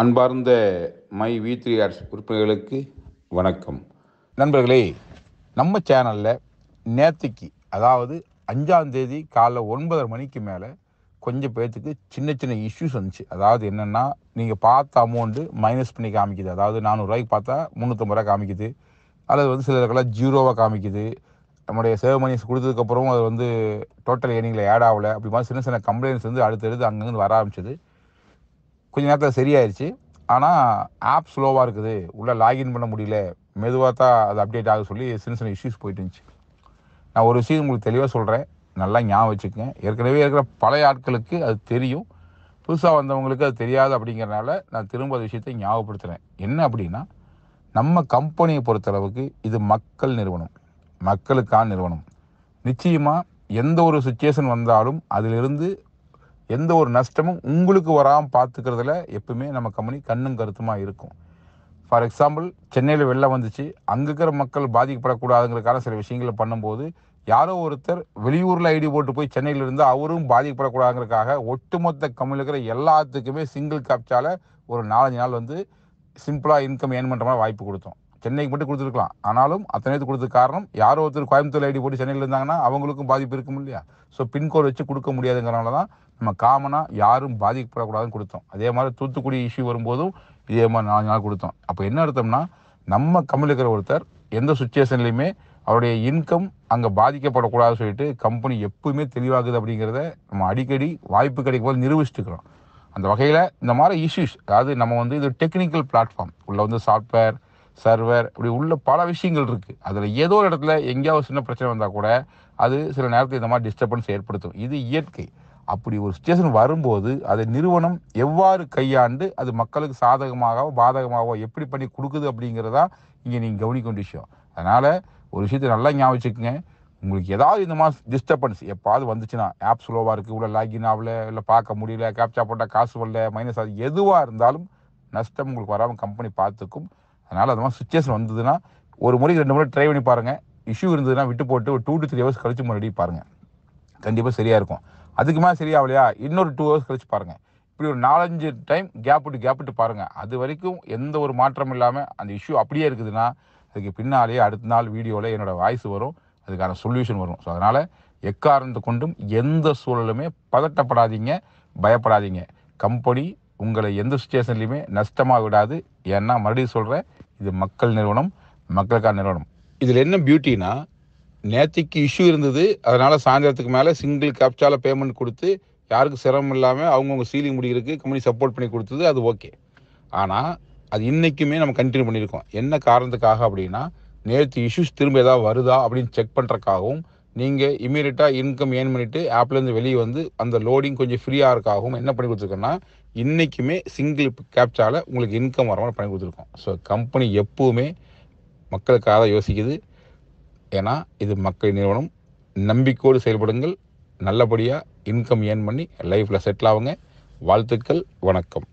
அன்பார்ந்த my we three hours உறுப்பினர்களுக்கு வணக்கம் நண்பர்களே நம்ம சேனலில் நேற்றுக்கு அதாவது அஞ்சாம் தேதி காலைல ஒன்பதரை மணிக்கு மேலே கொஞ்சம் பேர்த்துக்கு சின்ன சின்ன இஷ்யூஸ் வந்துச்சு அதாவது என்னென்னா நீங்கள் பார்த்த அமௌண்ட்டு மைனஸ் பண்ணி காமிக்குது அதாவது நானூறுரூவாய்க்கு பார்த்தா முந்நூற்றம்பது ரூபா காமிக்குது அல்லது வந்து சிலருக்கெல்லாம் ஜீரோவாக காமிக்குது நம்முடைய சேவ் மணிஸ் கொடுத்ததுக்கப்புறம் அது வந்து டோட்டல் ஏனிங்கில் ஆட் ஆகலை அப்படி மாதிரி சின்ன சின்ன கம்ப்ளைண்ட்ஸ் வந்து அடுத்தடுத்து அங்கேருந்து வர ஆரம்பிச்சிது கொஞ்ச நேரத்தில் சரியாயிருச்சு ஆனால் ஆப் ஸ்லோவாக இருக்குது உள்ளே லாகின் பண்ண முடியல மெதுவாக தான் அது அப்டேட் ஆக சொல்லி சின்ன சின்ன இஷ்யூஸ் போயிட்டு இருந்துச்சு நான் ஒரு விஷயம் உங்களுக்கு தெளிவாக சொல்கிறேன் நல்லா ஞாபகம் வச்சுக்கங்க ஏற்கனவே இருக்கிற பழைய ஆட்களுக்கு அது தெரியும் புதுசாக வந்தவங்களுக்கு அது தெரியாது அப்படிங்கிறனால நான் திரும்ப அந்த விஷயத்தை ஞாபகப்படுத்துகிறேன் என்ன அப்படின்னா நம்ம கம்பெனியை பொறுத்தளவுக்கு இது மக்கள் நிறுவனம் மக்களுக்கான நிறுவனம் நிச்சயமாக எந்த ஒரு சுச்சுவேஷன் வந்தாலும் அதிலிருந்து எந்த ஒரு நஷ்டமும் உங்களுக்கு வராமல் பார்த்துக்கிறதுல எப்பவுமே நம்ம கம்பெனி கண்ணும் கருத்துமாக இருக்கும் ஃபார் எக்ஸாம்பிள் சென்னையில் வெள்ளம் வந்துச்சு அங்கே இருக்கிற மக்கள் பாதிக்கப்படக்கூடாதுங்கிறக்கான சில விஷயங்களை பண்ணும்போது யாரோ ஒருத்தர் வெளியூரில் ஐடி போட்டு போய் சென்னையில் இருந்து அவரும் பாதிக்கப்படக்கூடாதுங்கிறக்காக ஒட்டுமொத்த கம்பெனியில் இருக்கிற எல்லாத்துக்குமே சிங்கிள் காப்சால ஒரு நாலஞ்சு நாள் வந்து சிம்பிளாக இன்கம் ஏன் பண்ணுற மாதிரி வாய்ப்பு கொடுத்தோம் சென்னைக்கு மட்டும் கொடுத்துருக்கலாம் ஆனாலும் அத்தனை கொடுத்த காரணம் யாரோ ஒருத்தர் கோயம்புத்தூர் ஐடி போட்டு சென்னையில் இருந்தாங்கன்னா அவங்களுக்கும் பாதிப்பு இருக்கும் இல்லையா ஸோ பின்கோடு வச்சு கொடுக்க முடியாதுங்கிறனால தான் நம்ம காமனாக யாரும் பாதிக்கப்படக்கூடாதுன்னு கொடுத்தோம் அதே மாதிரி தூத்துக்குடி இஷ்யூ வரும்போதும் இதே மாதிரி நாலு நாள் கொடுத்தோம் அப்போ என்ன அர்த்தம்னா நம்ம கம்பெனிக்கிற இருக்கிற ஒருத்தர் எந்த சுச்சுவேஷன்லையுமே அவருடைய இன்கம் அங்கே பாதிக்கப்படக்கூடாதுன்னு சொல்லிட்டு கம்பெனி எப்பவுமே தெளிவாகுது அப்படிங்கிறத நம்ம அடிக்கடி வாய்ப்பு கிடைக்கும் போது நிரூபிச்சுட்டுக்கிறோம் அந்த வகையில் இந்த மாதிரி இஷ்யூஸ் அதாவது நம்ம வந்து இது டெக்னிக்கல் பிளாட்ஃபார்ம் உள்ளே வந்து சாஃப்ட்வேர் சர்வர் இப்படி உள்ள பல விஷயங்கள் இருக்குது அதில் ஏதோ ஒரு இடத்துல எங்கேயாவது சின்ன பிரச்சனை வந்தால் கூட அது சில நேரத்தில் இந்த மாதிரி டிஸ்டர்பன்ஸ் ஏற்படுத்தும் இது இயற்கை அப்படி ஒரு சுச்சுவேஷன் வரும்போது அதை நிறுவனம் எவ்வாறு கையாண்டு அது மக்களுக்கு சாதகமாகவோ பாதகமாகவோ எப்படி பண்ணி கொடுக்குது அப்படிங்கிறதா இங்கே நீங்கள் கவனிக்க வேண்டிய விஷயம் அதனால் ஒரு விஷயத்தை நல்லா ஞாபகம் உங்களுக்கு ஏதாவது இந்த மாதிரி டிஸ்டர்பன்ஸ் எப்பாவது வந்துச்சுன்னா ஆப் ஸ்லோவாக இருக்குது இவ்வளோ லாகின் ஆகல இல்லை பார்க்க முடியல கேப்சா போட்டால் காசு வரல மைனஸ் ஆகுது எதுவாக இருந்தாலும் நஷ்டம் உங்களுக்கு வராமல் கம்பெனி பார்த்துக்கும் அதனால் அது மாதிரி சுச்சுவேஷன் வந்ததுன்னா ஒரு முறைக்கு ரெண்டு முறை ட்ரை பண்ணி பாருங்கள் இஷ்யூ இருந்ததுன்னா விட்டு போட்டு ஒரு டூ டு த்ரீ ஹவர்ஸ் கழிச்சு முன்னாடி பாருங்கள் கண்டிப்பாக சரியாக இருக்கும் அதுக்கு மேலே சரியாகலையா இன்னொரு டூ ஹவர்ஸ் கழிச்சு பாருங்கள் இப்படி ஒரு நாலஞ்சு டைம் கேப் விட்டு கேப் விட்டு பாருங்கள் அது வரைக்கும் எந்த ஒரு மாற்றம் இல்லாமல் அந்த இஷ்யூ அப்படியே இருக்குதுன்னா அதுக்கு பின்னாலேயே அடுத்த நாள் வீடியோவில் என்னோடய வாய்ஸ் வரும் அதுக்கான சொல்யூஷன் வரும் ஸோ அதனால் எக்காரணத்தை கொண்டும் எந்த சூழலுமே பதட்டப்படாதீங்க பயப்படாதீங்க கம்பெனி உங்களை எந்த சுச்சுவேஷன்லையுமே நஷ்டமாக விடாது ஏன்னா மறுபடியும் சொல்கிறேன் இது மக்கள் நிறுவனம் மக்களுக்கான நிறுவனம் இதில் என்ன பியூட்டினா நேற்றுக்கு இஷ்யூ இருந்தது அதனால் சாயந்தரத்துக்கு மேலே சிங்கிள் கேப்சால பேமெண்ட் கொடுத்து யாருக்கும் சிரமம் இல்லாமல் அவங்கவுங்க சீலிங் முடிகிறதுக்கு கம்பெனி சப்போர்ட் பண்ணி கொடுத்தது அது ஓகே ஆனால் அது இன்றைக்குமே நம்ம கண்டினியூ பண்ணியிருக்கோம் என்ன காரணத்துக்காக அப்படின்னா நேற்று இஷ்யூஸ் திரும்ப ஏதாவது வருதா அப்படின்னு செக் பண்ணுறக்காகவும் நீங்கள் இமீடியட்டாக இன்கம் ஏர்ன் பண்ணிவிட்டு ஆப்லேருந்து வெளியே வந்து அந்த லோடிங் கொஞ்சம் ஃப்ரீயாக இருக்காகவும் என்ன பண்ணி கொடுத்துருக்கோன்னா இன்றைக்குமே சிங்கிள் கேப்சால உங்களுக்கு இன்கம் வர மாதிரி பண்ணி கொடுத்துருக்கோம் ஸோ கம்பெனி எப்போவுமே மக்களுக்காக யோசிக்குது ஏன்னா இது மக்கள் நிறுவனம் நம்பிக்கையோடு செயல்படுங்கள் நல்லபடியாக இன்கம் ஏர்ன் பண்ணி லைஃப்பில் செட்டில் ஆகுங்க வாழ்த்துக்கள் வணக்கம்